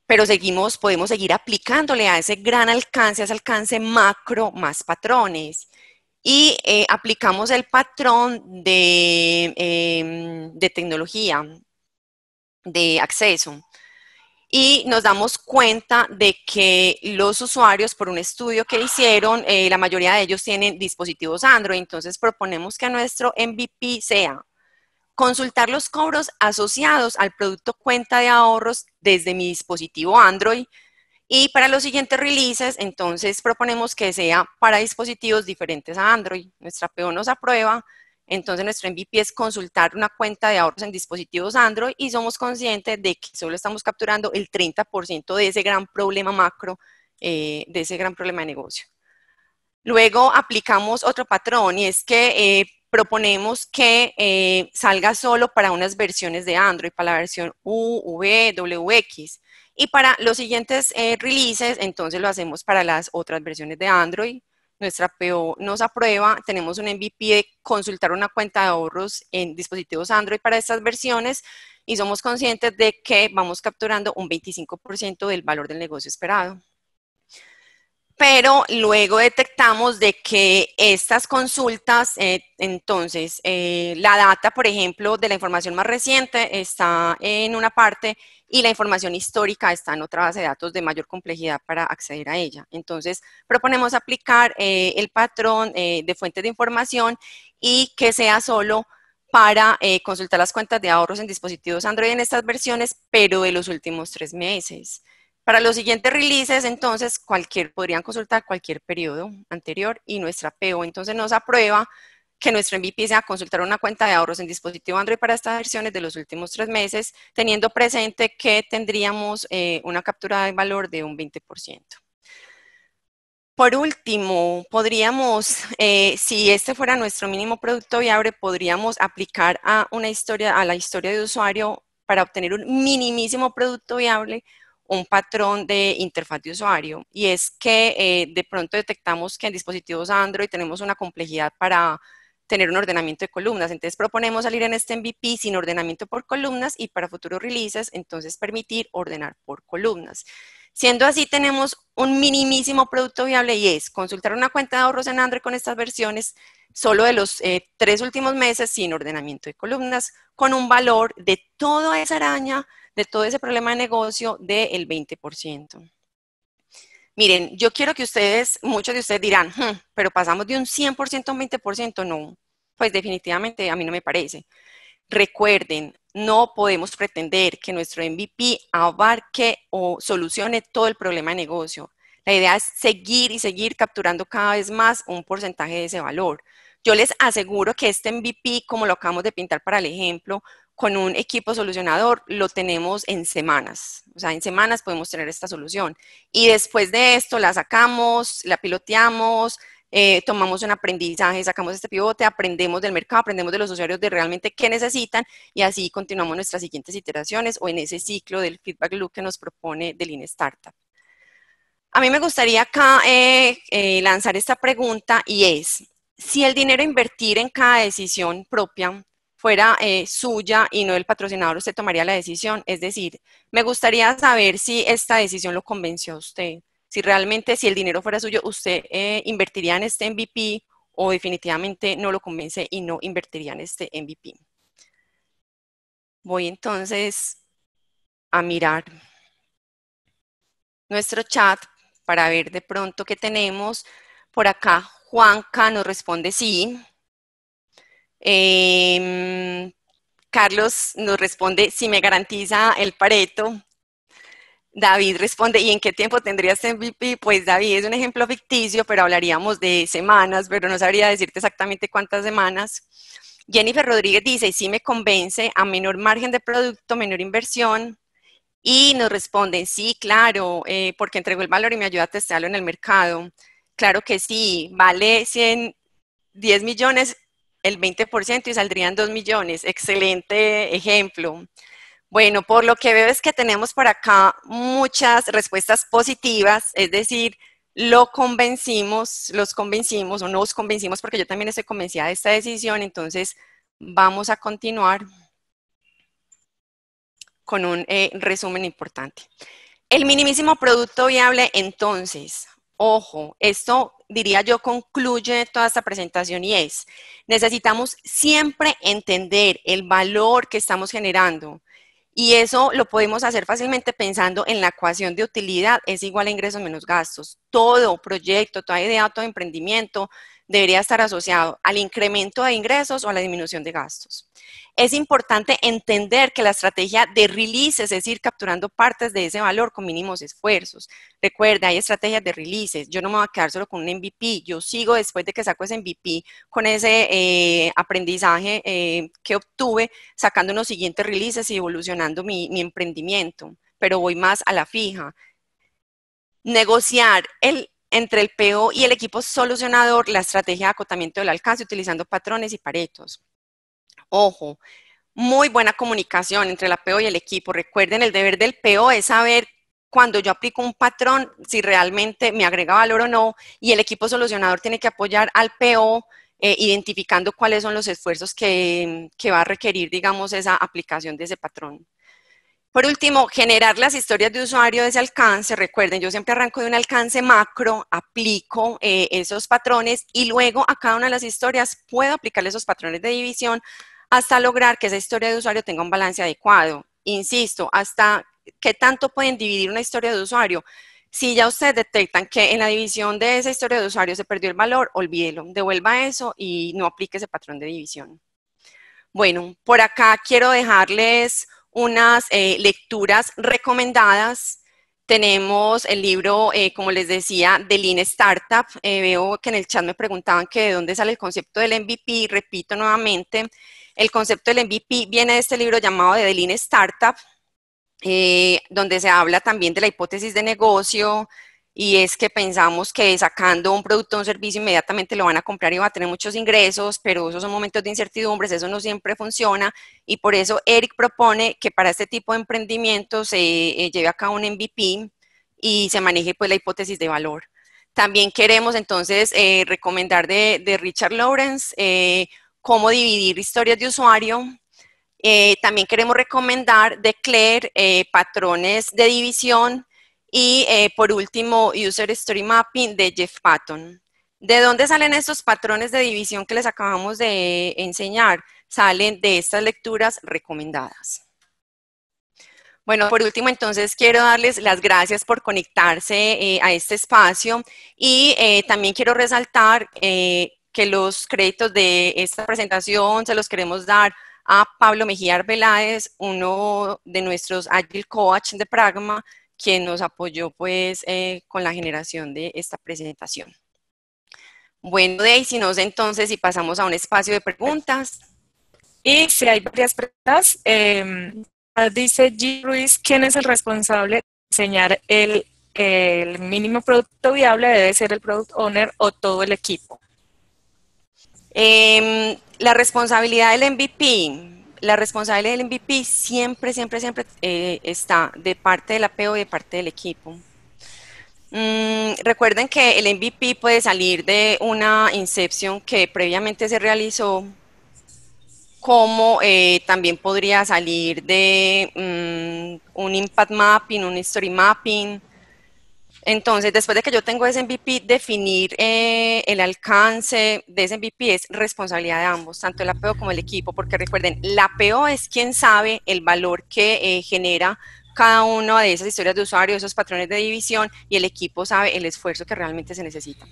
pero seguimos, podemos seguir aplicándole a ese gran alcance, a ese alcance macro, más patrones. Y eh, aplicamos el patrón em, de, tecnología, de acceso y nos damos cuenta de que los usuarios, por un estudio que hicieron, eh, la mayoría de ellos tienen dispositivos Android, entonces proponemos que nuestro MVP sea consultar los cobros asociados al producto cuenta de ahorros desde mi dispositivo Android. Y para los siguientes releases, entonces proponemos que sea para dispositivos diferentes a Android. Nuestra PO nos aprueba. Entonces nuestro MVP es consultar una cuenta de ahorros en dispositivos Android y somos conscientes de que solo estamos capturando el 30% de ese gran problema macro, eh, de ese gran problema de negocio. Luego aplicamos otro patrón y es que eh, proponemos que eh, salga solo para unas versiones de Android, para la versión U, V, X. Y para los siguientes eh, releases, entonces lo hacemos para las otras versiones de Android. Nuestra PO nos aprueba, tenemos un MVP de consultar una cuenta de ahorros en dispositivos Android para estas versiones y somos conscientes de que vamos capturando un 25% del valor del negocio esperado pero luego detectamos de que estas consultas, eh, entonces, eh, la data, por ejemplo, de la información más reciente está en una parte y la información histórica está en otra base de datos de mayor complejidad para acceder a ella. Entonces, proponemos aplicar eh, el patrón de fuentes de información y que sea solo para consultar las cuentas de ahorros en dispositivos Android en estas versiones, pero de los últimos tres meses. Para los siguientes releases, entonces, podrían consultar cualquier periodo anterior y nuestra PO entonces nos aprueba que nuestro MVP sea consultar una cuenta de ahorros en dispositivo Android para estas versiones de los últimos tres meses, teniendo presente que tendríamos eh, una captura de valor de un 20%. Por último, podríamos, eh, si este fuera nuestro mínimo producto viable, podríamos aplicar a una historia, a la historia de usuario para obtener un minimísimo producto viable un patrón de interfaz de usuario y es que eh, de pronto detectamos que en dispositivos Android tenemos una complejidad para tener un ordenamiento de columnas. Entonces proponemos salir en este MVP sin ordenamiento por columnas y para futuros releases entonces permitir ordenar por columnas. Siendo así, tenemos un minimísimo producto viable y es consultar una cuenta de ahorros en Android con estas versiones solo de los eh, tres últimos meses sin ordenamiento de columnas, con un valor de toda esa araña de todo ese problema de negocio del 20%. Miren, yo quiero que ustedes, muchos de ustedes dirán, hmm, pero pasamos de un 100% a un 20%, no, pues definitivamente a mí no me parece. Recuerden, no podemos pretender que nuestro MVP abarque o solucione todo el problema de negocio. La idea es seguir y seguir capturando cada vez más un porcentaje de ese valor. Yo les aseguro que este MVP, como lo acabamos de pintar para el ejemplo, con un equipo solucionador lo tenemos en semanas. O sea, en semanas podemos tener esta solución. Y después de esto la sacamos, la piloteamos, eh, tomamos un aprendizaje, sacamos este pivote, aprendemos del mercado, aprendemos de los usuarios de realmente qué necesitan y así continuamos nuestras siguientes iteraciones o en ese ciclo del feedback loop que nos propone del in Startup. A mí me gustaría acá eh, eh, lanzar esta pregunta y es, si el dinero invertir en cada decisión propia fuera eh, suya y no del patrocinador, usted tomaría la decisión. Es decir, me gustaría saber si esta decisión lo convenció a usted, si realmente si el dinero fuera suyo, usted eh, invertiría en este MVP o definitivamente no lo convence y no invertiría en este MVP. Voy entonces a mirar nuestro chat para ver de pronto qué tenemos. Por acá Juanca nos responde sí. Em, Carlos nos responde, si me garantiza el Pareto. David responde, ¿y en qué tiempo tendrías MVP? Pues David es un ejemplo ficticio, pero hablaríamos de semanas, pero no sabría decirte exactamente cuántas semanas. Jennifer Rodríguez dice, si me convence, a menor margen de producto, menor inversión. Y nos responden, sí, claro, eh, porque entregó el valor y me ayuda a testearlo en el mercado. Claro que sí, vale 100, 10 millones, el 20% y saldrían 2 millones. Excelente ejemplo. Bueno, por lo que veo es que tenemos por acá muchas respuestas positivas, es decir, lo convencimos, los convencimos o nos convencimos porque yo también estoy convencida de esta decisión, entonces vamos a continuar con un eh, resumen importante. El minimísimo producto viable, entonces, Ojo, esto diría yo concluye toda esta presentación y es, necesitamos siempre entender el valor que estamos generando y eso lo podemos hacer fácilmente pensando en la ecuación de utilidad es igual a ingresos menos gastos. Todo proyecto, toda idea, todo emprendimiento debería estar asociado al incremento de ingresos o a la disminución de gastos. Es importante entender que la estrategia de releases es ir capturando partes de ese valor con mínimos esfuerzos. Recuerda, hay estrategias de releases. Yo no me voy a quedar con un MVP. Yo sigo después de que saco ese MVP con ese eh, aprendizaje eh, que obtuve sacando los siguientes releases y evolucionando mi emprendimiento. Pero voy más a la fija negociar el entre el PO y el equipo solucionador la estrategia de acotamiento del alcance utilizando patrones y paretos. Ojo, muy buena comunicación entre la PO y el equipo. Recuerden, el deber del PO es saber cuando yo aplico un patrón, si realmente me agrega valor o no, y el equipo solucionador tiene que apoyar al PO eh, identificando cuáles son los esfuerzos que va a requerir, digamos, esa aplicación de ese patrón. Por último, generar las historias de usuario de ese alcance. Recuerden, yo siempre arranco de un alcance macro, aplico eh, esos patrones y luego a cada una de las historias puedo aplicarle esos patrones de división hasta lograr que esa historia de usuario tenga un balance adecuado. Insisto, hasta qué tanto pueden dividir una historia de usuario. Si ya ustedes detectan que en la división de esa historia de usuario se perdió el valor, olvídelo, devuelva eso y no aplique ese patrón de división. Bueno, por acá quiero dejarles unas eh, lecturas recomendadas. Tenemos el libro, eh, como les decía, de Lean Startup. Eh, veo que en el chat me preguntaban que de dónde sale el concepto del MVP. Repito nuevamente, el concepto del MVP viene de este libro llamado de Lean Startup, donde se habla también de la hipótesis de negocio, y es que pensamos que sacando un producto o un servicio inmediatamente lo van a comprar y va a tener muchos ingresos, pero esos son momentos de incertidumbres, eso no siempre funciona y por eso Eric propone que para este tipo de emprendimientos se eh, lleve a cabo un MVP y se maneje pues la hipótesis de valor. También queremos entonces eh, recomendar de, de, Richard Lawrence eh, cómo dividir historias de usuario. también queremos recomendar de Claire patrones de división y eh, por último, User Story Mapping de Jeff Patton. ¿De dónde salen estos patrones de división que les acabamos de enseñar? Salen de estas lecturas recomendadas. Bueno, por último, entonces quiero darles las gracias por conectarse eh, a este espacio y eh, también quiero resaltar que los créditos de esta presentación se los queremos dar a Pablo Mejía Arbeláez, uno de nuestros Agile Coach de Pragma, quien nos apoyó pues eh, con la generación de esta presentación. Bueno, si nos entonces si pasamos a un espacio de preguntas. Y si hay varias preguntas, em, dice G. Ruiz, ¿quién es el responsable de diseñar el, el mínimo producto viable? ¿Debe ser el product owner o todo el equipo? Em, la responsabilidad del MVP, la responsable del MVP siempre, siempre, siempre eh, está de parte del apego y de parte del equipo. Mm, recuerden que el MVP puede salir de una incepción que previamente se realizó, como eh, también podría salir de mm, un impact mapping, un story mapping, entonces, después de que yo tengo ese MVP, definir eh, el alcance de ese MVP es responsabilidad de ambos, tanto el APO como el equipo, porque recuerden, la APO es quien sabe el valor que eh, genera cada una de esas historias de usuario, esos patrones de división, y el equipo sabe el esfuerzo que realmente se necesita.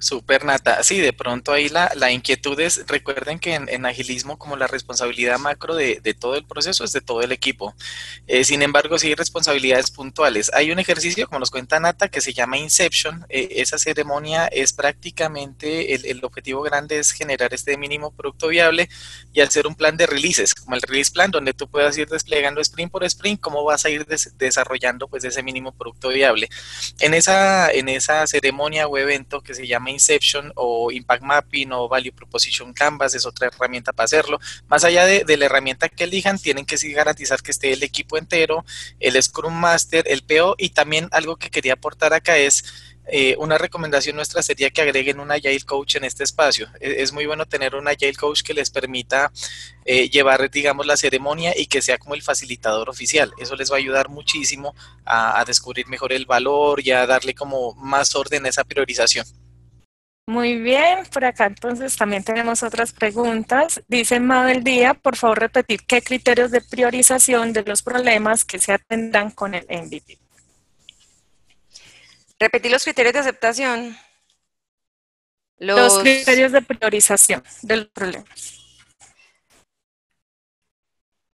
Super Nata. Sí, de pronto ahí la, inquietud es, recuerden que en, agilismo como la responsabilidad macro de, todo el proceso es de todo el equipo. Eh, sin embargo, sí hay responsabilidades puntuales. Hay un ejercicio, como nos cuenta Nata, que se llama Inception. Eh, esa ceremonia es prácticamente, el, objetivo grande es generar este mínimo producto viable y hacer un plan de releases, como el release plan, donde tú puedas ir desplegando sprint por sprint, cómo vas a ir desarrollando pues ese mínimo producto viable. En esa, en esa ceremonia o evento que se llama Inception o Impact Mapping o Value Proposition Canvas, es otra herramienta para hacerlo. Más allá de, la herramienta que elijan, tienen que sí garantizar que esté el equipo entero, el Scrum Master, el PO y también algo que quería aportar acá es... Eh, una recomendación nuestra sería que agreguen un Agile Coach en este espacio. E, es, muy bueno tener un Agile Coach que les permita eh, llevar, digamos, la ceremonia y que sea como el facilitador oficial. Eso les va a ayudar muchísimo a descubrir mejor el valor y a darle como más orden a esa priorización. Muy bien, por acá entonces también tenemos otras preguntas. Dice Mabel Díaz, por favor repetir qué criterios de priorización de los problemas que se atendan con el MVP. Repetir los criterios de aceptación. Los... criterios de priorización de los problemas.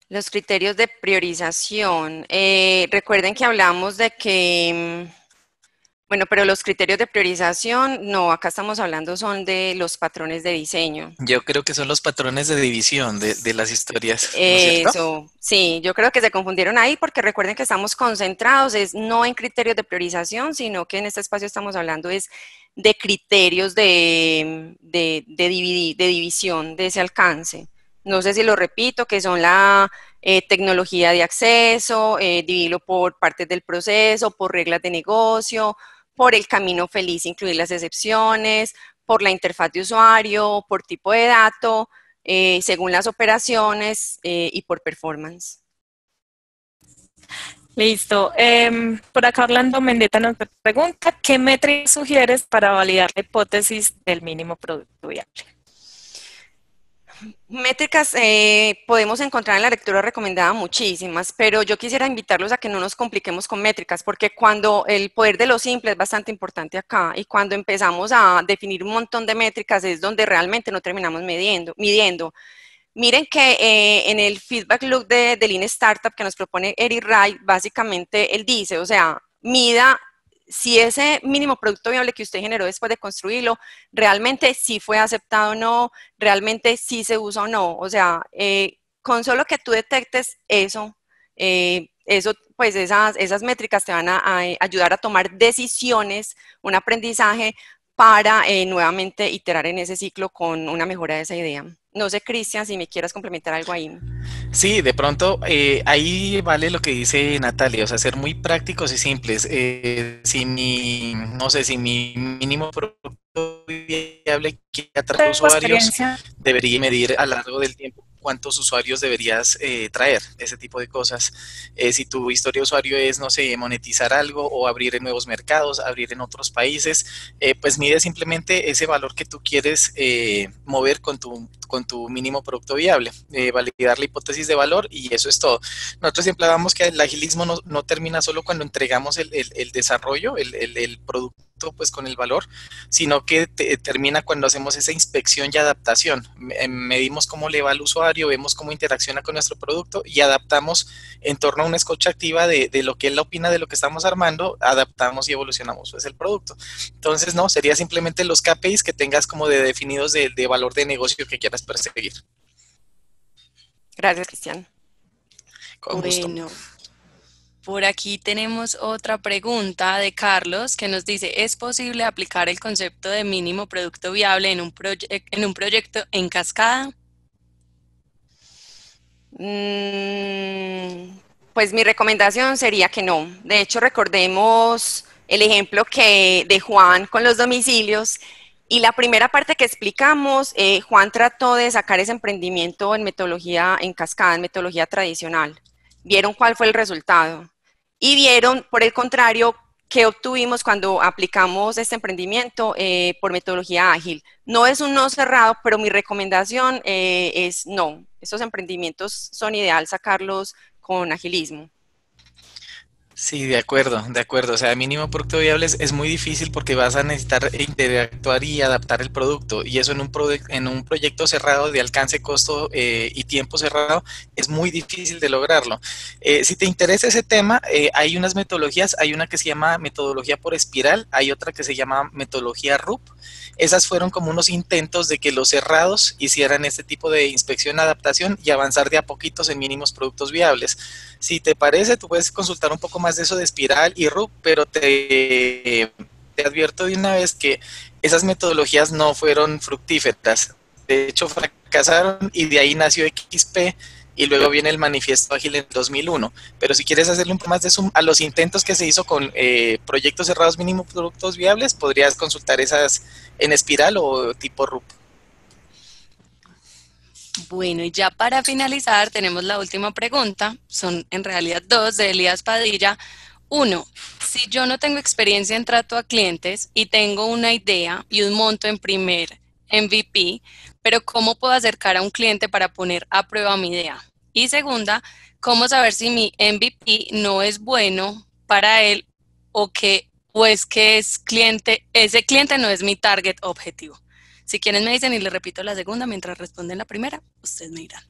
Los criterios de priorización. Eh, recuerden que hablamos de que mm, bueno, pero los criterios de priorización, no, acá estamos hablando son de los patrones de diseño. Yo creo que son los patrones de división de, las historias. Eso, sí, yo creo que se confundieron ahí porque recuerden que estamos concentrados, es no en criterios de priorización, sino que en este espacio estamos hablando de criterios de, división de ese alcance no sé si lo repito, que son la eh, tecnología de acceso, eh, dividirlo por partes del proceso, por reglas de negocio, por el camino feliz, incluir las excepciones, por la interfaz de usuario, por tipo de dato, eh, según las operaciones eh, y por performance. Listo. Em, por acá Orlando Mendeta nos pregunta, ¿qué métricas sugieres para validar la hipótesis del mínimo producto viable? Métricas eh, podemos encontrar en la lectura recomendada muchísimas, pero yo quisiera invitarlos a que no nos compliquemos con métricas, porque cuando el poder de lo simple es bastante importante acá y cuando empezamos a definir un montón de métricas es donde realmente no terminamos midiendo. midiendo. Miren que eh, en el feedback loop de, Lean Startup que nos propone Eric Wright, básicamente él dice, o sea, mida si ese mínimo producto viable que usted generó después de construirlo, realmente sí fue aceptado o no, realmente sí se usa o no. O sea, eh, con solo que tú detectes eso, eh, eso pues esas, esas métricas te van a, eh, ayudar a tomar decisiones, un aprendizaje para nuevamente iterar en ese ciclo con una mejora de esa idea. No sé, Cristian, si me quieras complementar algo ahí. Sí, de pronto eh, ahí vale lo que dice Natalia, o sea, ser muy prácticos y simples. Eh, si mi, no sé, si mi mínimo producto viable que atrae usuarios debería medir a lo largo del tiempo cuántos usuarios deberías eh, traer, ese tipo de cosas. Eh, si tu historia de usuario es, no sé, monetizar algo o abrir en nuevos mercados, abrir en otros países, eh, pues mide simplemente ese valor que tú quieres mover con tu, con tu mínimo producto viable, validar la hipótesis de valor y eso es todo. Nosotros siempre hablamos que el agilismo no, termina solo cuando entregamos el, desarrollo, el producto pues con el valor, sino que termina cuando hacemos esa inspección y adaptación. Eh, medimos cómo le va al usuario, vemos cómo interacciona con nuestro producto y adaptamos en torno a una escucha activa de, lo que él opina de lo que estamos armando, adaptamos y evolucionamos pues el producto. Entonces, no, sería simplemente los KPIs que tengas como de definidos de, valor de negocio que quieras perseguir. Gracias, Cristian. Con por aquí tenemos otra pregunta de Carlos que nos dice, ¿es posible aplicar el concepto de mínimo producto viable en un, en un proyecto en cascada? Mm, pues mi recomendación sería que no. De hecho, recordemos el ejemplo que de Juan con los domicilios. Y la primera parte que explicamos, eh, Juan trató de sacar ese emprendimiento en metodología en cascada, en metodología tradicional. Vieron cuál fue el resultado. Y vieron, por el contrario, que obtuvimos cuando aplicamos este emprendimiento eh, por metodología ágil. No es un no cerrado, pero mi recomendación eh, es no. Estos emprendimientos son ideal sacarlos con agilismo. Sí, de acuerdo, de acuerdo. O sea, mínimo producto viable es, muy difícil porque vas a necesitar interactuar y adaptar el producto. Y eso en un, en un proyecto cerrado de alcance, costo eh, y tiempo cerrado es muy difícil de lograrlo. Eh, si te interesa ese tema, eh, hay unas metodologías. Hay una que se llama metodología por espiral, hay otra que se llama metodología RUP. Esas fueron como unos intentos de que los cerrados hicieran este tipo de inspección, adaptación y avanzar de a poquitos en mínimos productos viables. Si te parece, tú puedes consultar un poco más de eso de espiral y RUP, pero te, te advierto de una vez que esas metodologías no fueron fructíferas. De hecho, fracasaron y de ahí nació XP y luego viene el manifiesto ágil en 2001. Pero si quieres hacerle un poco más de zoom a los intentos que se hizo con eh, proyectos cerrados mínimo productos viables, podrías consultar esas en espiral o tipo RUP. Bueno, y ya para finalizar tenemos la última pregunta, son en realidad dos de Elías Padilla. Uno, si yo no tengo experiencia en trato a clientes y tengo una idea y un monto en primer MVP, pero ¿cómo puedo acercar a un cliente para poner a prueba mi idea? Y segunda, ¿cómo saber si mi MVP no es bueno para él o que es que es cliente, ese cliente no es mi target objetivo? Si quieren me dicen y le repito la segunda mientras responden la primera, ustedes me dirán.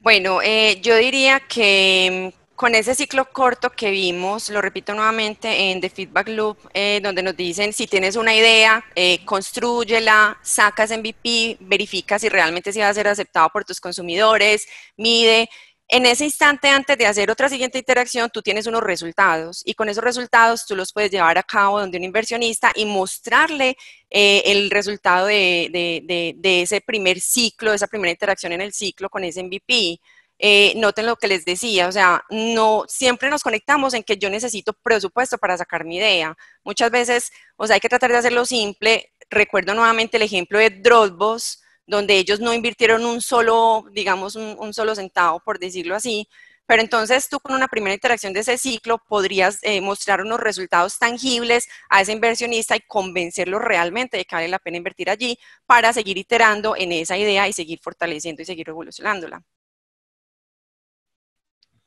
Bueno, eh, yo diría que mm, con ese ciclo corto que vimos, lo repito nuevamente en The Feedback Loop, eh, donde nos dicen si tienes una idea, eh, construyela, sacas MVP, verifica si realmente se va a ser aceptado por tus consumidores, mide en ese instante, antes de hacer otra siguiente interacción, tú tienes unos resultados y con esos resultados tú los puedes llevar a cabo donde un inversionista y mostrarle eh, el resultado de, ese primer ciclo, esa primera interacción en el ciclo con ese MVP. Eh, noten lo que les decía, o sea, no siempre nos conectamos en que yo necesito presupuesto para sacar mi idea. Muchas veces, o sea, hay que tratar de hacerlo simple. Recuerdo nuevamente el ejemplo de Dropbox donde ellos no invirtieron un solo, digamos, un, solo centavo, por decirlo así, pero entonces tú con una primera interacción de ese ciclo podrías eh, mostrar unos resultados tangibles a ese inversionista y convencerlo realmente de que vale la pena invertir allí para seguir iterando en esa idea y seguir fortaleciendo y seguir evolucionándola.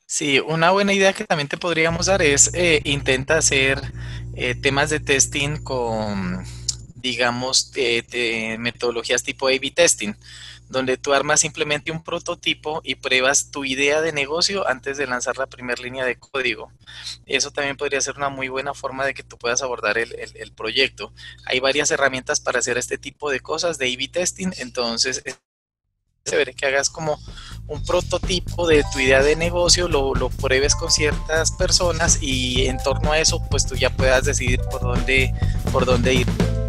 Sí, una buena idea que también te podríamos dar es eh, intenta hacer eh, temas de testing con digamos, metodologías tipo A-B testing, donde tú armas simplemente un prototipo y pruebas tu idea de negocio antes de lanzar la primera línea de código. Eso también podría ser una muy buena forma de que tú puedas abordar el, proyecto. Hay varias herramientas para hacer este tipo de cosas de A-B testing, entonces se veré que hagas como un prototipo de tu idea de negocio, lo, pruebes con ciertas personas y en torno a eso pues tú ya puedas decidir por dónde, por dónde ir.